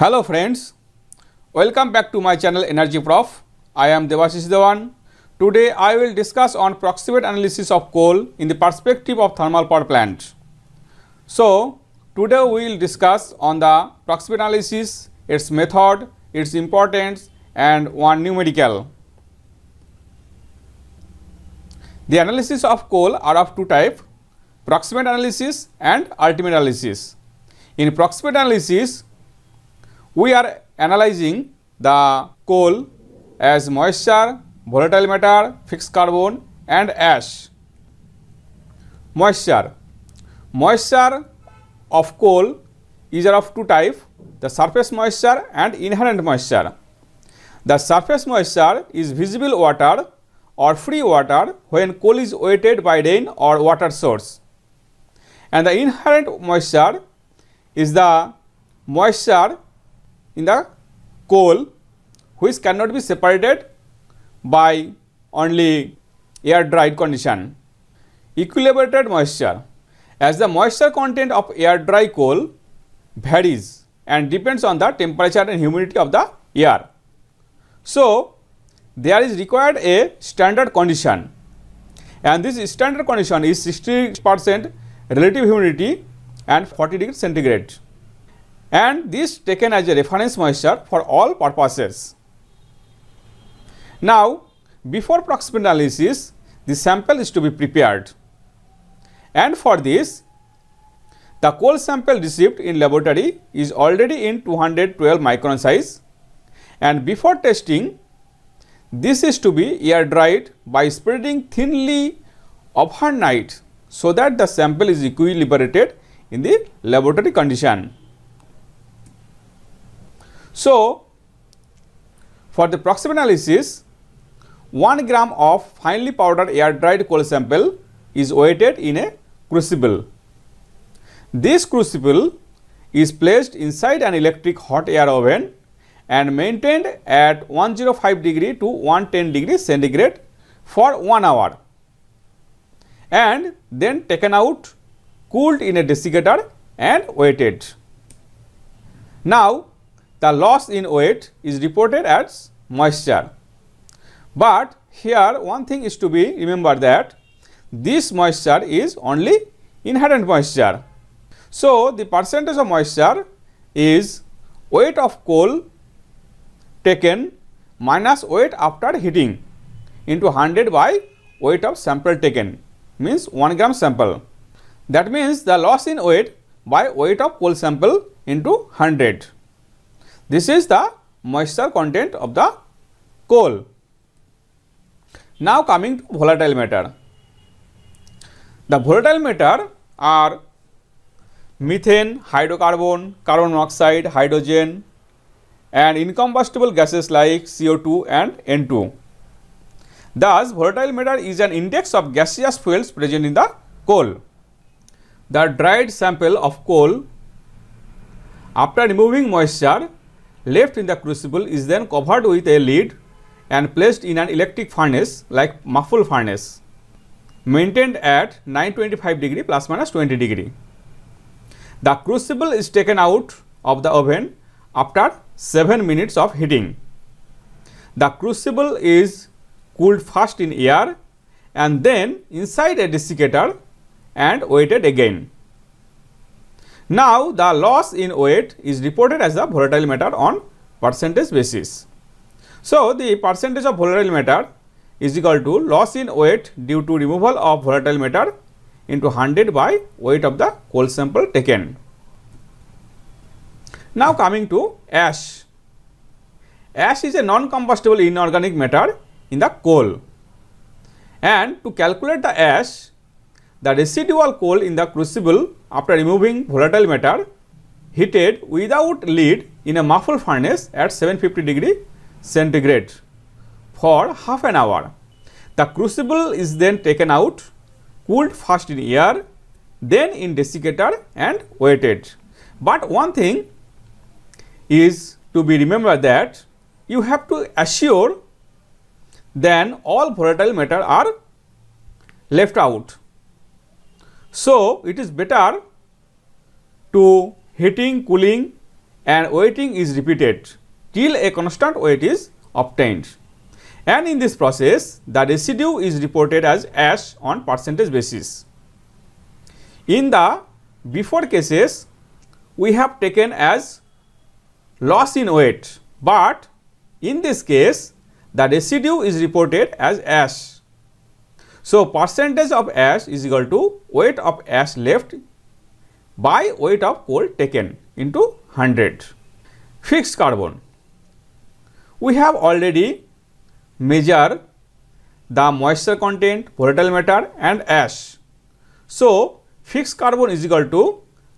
Hello friends, welcome back to my channel Energy Prof. I am Devashish Dewan. Today I will discuss on proximate analysis of coal in the perspective of thermal power plant. So today we will discuss on the proximate analysis, its method, its importance and one numerical. The analysis of coal are of two type, proximate analysis and ultimate analysis. In proximate analysis, we are analyzing the coal as moisture, volatile matter, fixed carbon and ash. Moisture. Moisture of coal is of two types, the surface moisture and inherent moisture. The surface moisture is visible water or free water when coal is wetted by rain or water source. And the inherent moisture is the moisture in the coal which cannot be separated by only air dried condition. Equilibrated moisture as the moisture content of air dry coal varies and depends on the temperature and humidity of the air. So, there is required a standard condition and this standard condition is 60 percent relative humidity and 40 degree centigrade and this taken as a reference moisture for all purposes. Now, before proximity analysis, the sample is to be prepared and for this the coal sample received in laboratory is already in 212 micron size and before testing this is to be air dried by spreading thinly overnight so that the sample is equilibrated in the laboratory condition. So, for the proximal analysis, 1 gram of finely powdered air dried coal sample is weighted in a crucible. This crucible is placed inside an electric hot air oven and maintained at 105 degree to 110 degree centigrade for 1 hour and then taken out, cooled in a desiccator and weighted. Now, the loss in weight is reported as moisture. But here one thing is to be remember that this moisture is only inherent moisture. So, the percentage of moisture is weight of coal taken minus weight after heating into 100 by weight of sample taken means 1 gram sample. That means the loss in weight by weight of coal sample into 100. This is the moisture content of the coal. Now coming to volatile matter. The volatile matter are methane, hydrocarbon, carbon monoxide, hydrogen and incombustible gases like CO2 and N2. Thus, volatile matter is an index of gaseous fuels present in the coal. The dried sample of coal after removing moisture left in the crucible is then covered with a lid and placed in an electric furnace like muffle furnace maintained at 925 degree plus minus 20 degree. The crucible is taken out of the oven after 7 minutes of heating. The crucible is cooled first in air and then inside a desiccator and weighted again. Now, the loss in weight is reported as the volatile matter on percentage basis. So, the percentage of volatile matter is equal to loss in weight due to removal of volatile matter into 100 by weight of the coal sample taken. Now, coming to ash. Ash is a non-combustible inorganic matter in the coal and to calculate the ash the residual coal in the crucible after removing volatile matter heated without lead in a muffle furnace at 750 degree centigrade for half an hour. The crucible is then taken out, cooled first in air, then in desiccator and weighted. But one thing is to be remembered that you have to assure that all volatile matter are left out so, it is better to heating, cooling and waiting is repeated till a constant weight is obtained. And in this process, the residue is reported as ash on percentage basis. In the before cases, we have taken as loss in weight, but in this case, the residue is reported as ash. So, percentage of ash is equal to weight of ash left by weight of coal taken into 100. Fixed carbon. We have already measured the moisture content, volatile matter and ash. So, fixed carbon is equal to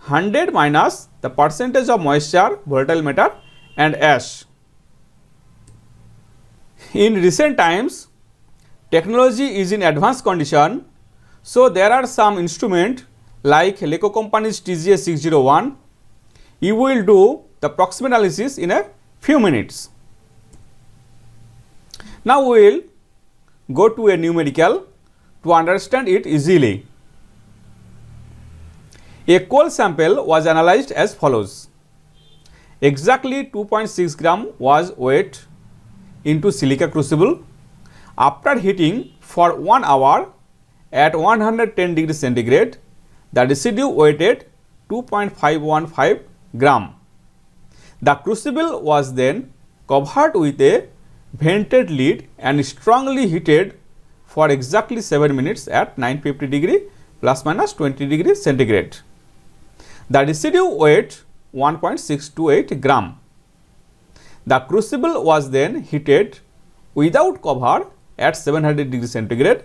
100 minus the percentage of moisture, volatile matter and ash. In recent times, Technology is in advanced condition. So, there are some instrument like Leco Company's TGS 601. You will do the proximate analysis in a few minutes. Now, we will go to a numerical to understand it easily. A coal sample was analyzed as follows. Exactly 2.6 gram was weight into silica crucible after heating for 1 hour at 110 degree centigrade, the residue weighted 2.515 gram. The crucible was then covered with a vented lid and strongly heated for exactly 7 minutes at 950 degree plus minus 20 degree centigrade. The residue weight 1.628 gram. The crucible was then heated without cover at 700 degree centigrade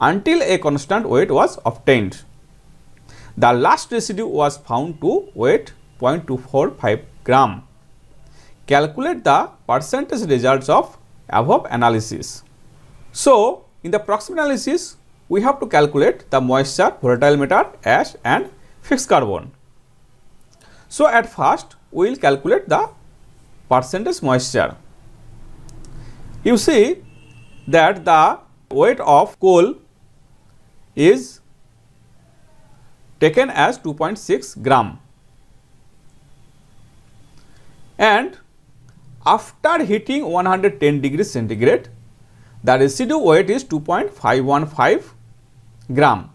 until a constant weight was obtained. The last residue was found to weight 0.245 gram. Calculate the percentage results of above analysis. So, in the proximate analysis, we have to calculate the moisture, volatile matter, ash and fixed carbon. So, at first, we will calculate the percentage moisture. You see, that the weight of coal is taken as 2.6 gram and after heating 110 degree centigrade the residue weight is 2.515 gram.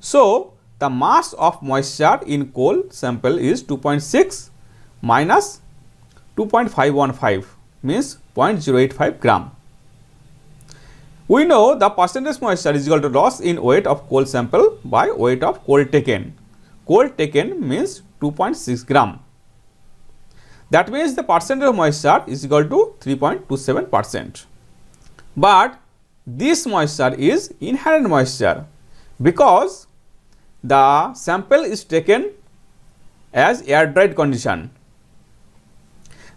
So, the mass of moisture in coal sample is 2.6 minus 2.515 means 0.085 gram. We know the percentage moisture is equal to loss in weight of coal sample by weight of coal taken. Coal taken means 2.6 gram. That means the percentage of moisture is equal to 3.27 percent. But this moisture is inherent moisture because the sample is taken as air dried condition.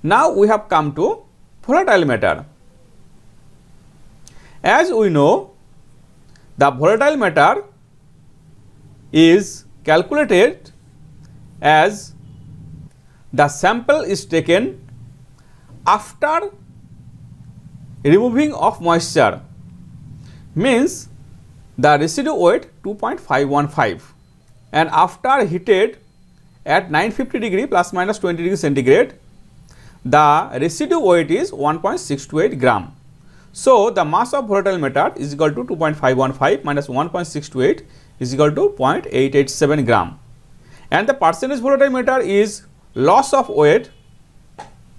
Now we have come to volatile matter. As we know, the volatile matter is calculated as the sample is taken after removing of moisture means the residue weight 2.515 and after heated at 950 degree plus minus 20 degree centigrade the residue weight is 1.628 gram so, the mass of volatile metal is equal to 2.515 minus 1.628 is equal to 0.887 gram. And the percentage volatile metal is loss of weight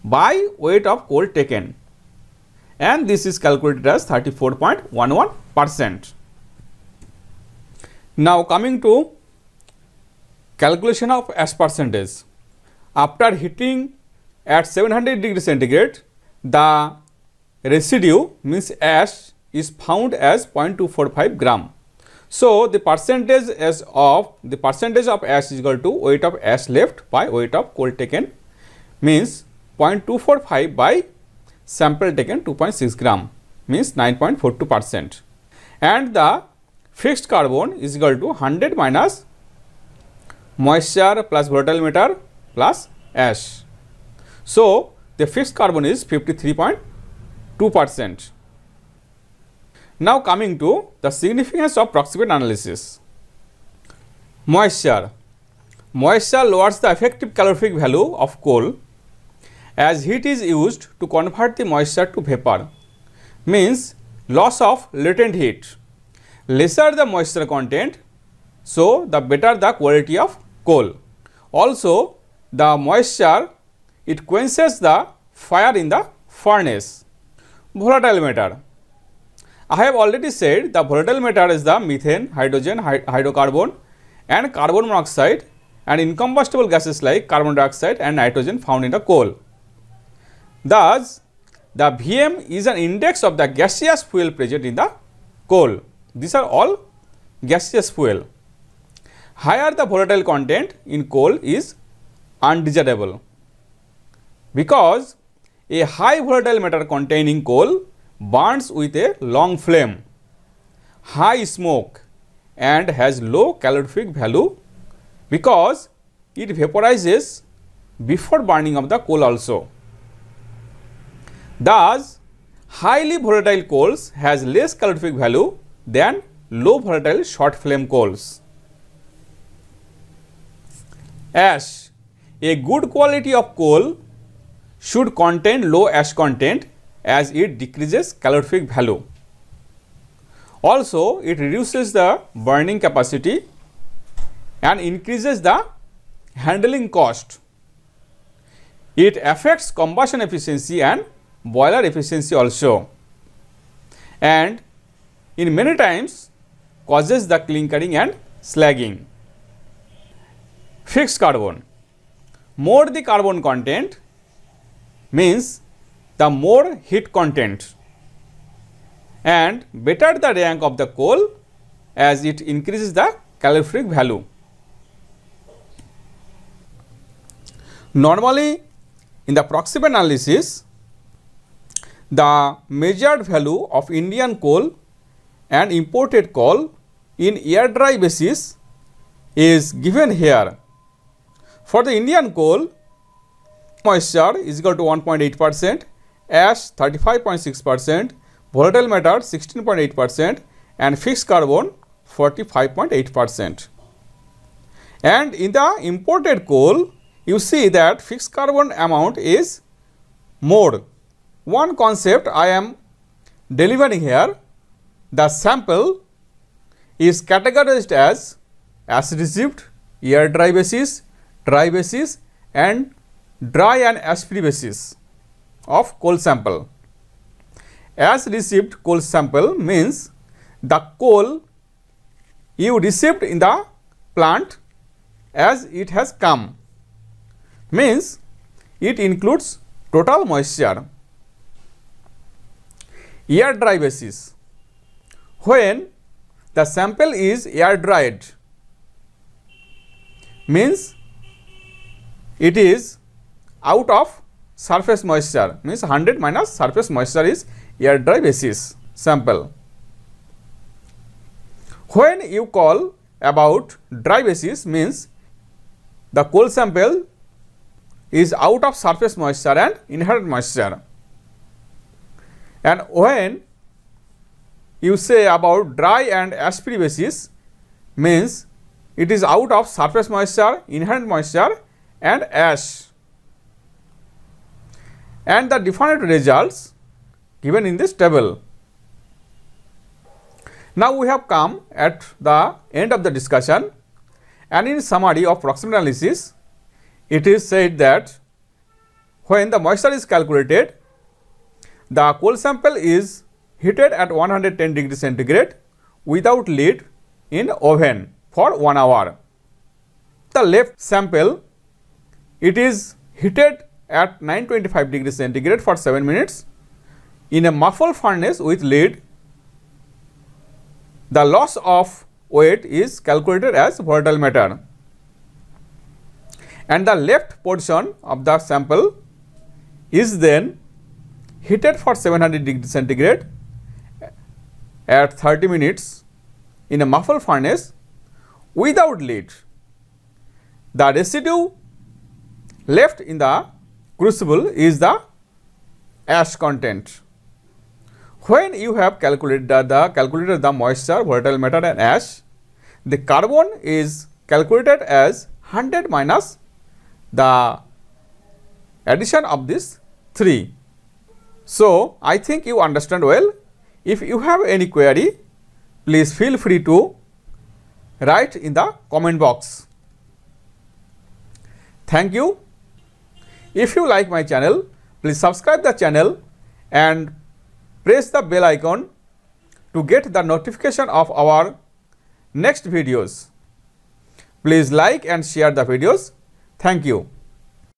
by weight of coal taken. And this is calculated as 34.11 percent. Now, coming to calculation of S percentage. After heating at 700 degree centigrade, the residue means ash is found as 0.245 gram. So, the percentage as of the percentage of ash is equal to weight of ash left by weight of coal taken means 0.245 by sample taken 2.6 gram means 9.42 percent and the fixed carbon is equal to 100 minus moisture plus volatile matter plus ash. So, the fixed carbon is 53. 2%. Now coming to the significance of proximate analysis. Moisture. Moisture lowers the effective calorific value of coal as heat is used to convert the moisture to vapor means loss of latent heat. Lesser the moisture content, so the better the quality of coal. Also, the moisture, it quenches the fire in the furnace volatile matter. I have already said the volatile matter is the methane, hydrogen, hydrocarbon and carbon monoxide and incombustible gases like carbon dioxide and nitrogen found in the coal. Thus, the Vm is an index of the gaseous fuel present in the coal. These are all gaseous fuel. Higher the volatile content in coal is undesirable because a high volatile matter containing coal burns with a long flame, high smoke and has low calorific value because it vaporizes before burning of the coal also. Thus, highly volatile coals has less calorific value than low volatile short flame coals. Ash, a good quality of coal should contain low ash content as it decreases calorific value. Also, it reduces the burning capacity and increases the handling cost. It affects combustion efficiency and boiler efficiency also. And in many times causes the clinkering and slagging. Fixed carbon. More the carbon content, means the more heat content and better the rank of the coal as it increases the calorific value. Normally, in the proximate analysis, the measured value of Indian coal and imported coal in air dry basis is given here. For the Indian coal, moisture is equal to 1.8 percent, ash 35.6 percent, volatile matter 16.8 percent and fixed carbon 45.8 percent. And in the imported coal, you see that fixed carbon amount is more. One concept I am delivering here, the sample is categorized as acid received, air dry basis, dry basis and dry and ash-free basis of coal sample. As received coal sample means the coal you received in the plant as it has come means it includes total moisture. Air dry basis when the sample is air dried means it is out of surface moisture means 100 minus surface moisture is air dry basis sample. When you call about dry basis means the cold sample is out of surface moisture and inherent moisture. And when you say about dry and ash free basis means it is out of surface moisture, inherent moisture and ash and the definite results given in this table. Now we have come at the end of the discussion and in summary of proximity analysis, it is said that when the moisture is calculated, the coal sample is heated at 110 degree centigrade without lid in oven for 1 hour. The left sample, it is heated at 925 degrees centigrade for 7 minutes in a muffle furnace with lead. The loss of weight is calculated as volatile matter and the left portion of the sample is then heated for 700 degrees centigrade at 30 minutes in a muffle furnace without lead. The residue left in the crucible is the ash content. When you have calculated the, the calculated the moisture, volatile matter and ash, the carbon is calculated as 100 minus the addition of this 3. So, I think you understand well. If you have any query, please feel free to write in the comment box. Thank you. If you like my channel, please subscribe the channel and press the bell icon to get the notification of our next videos. Please like and share the videos. Thank you.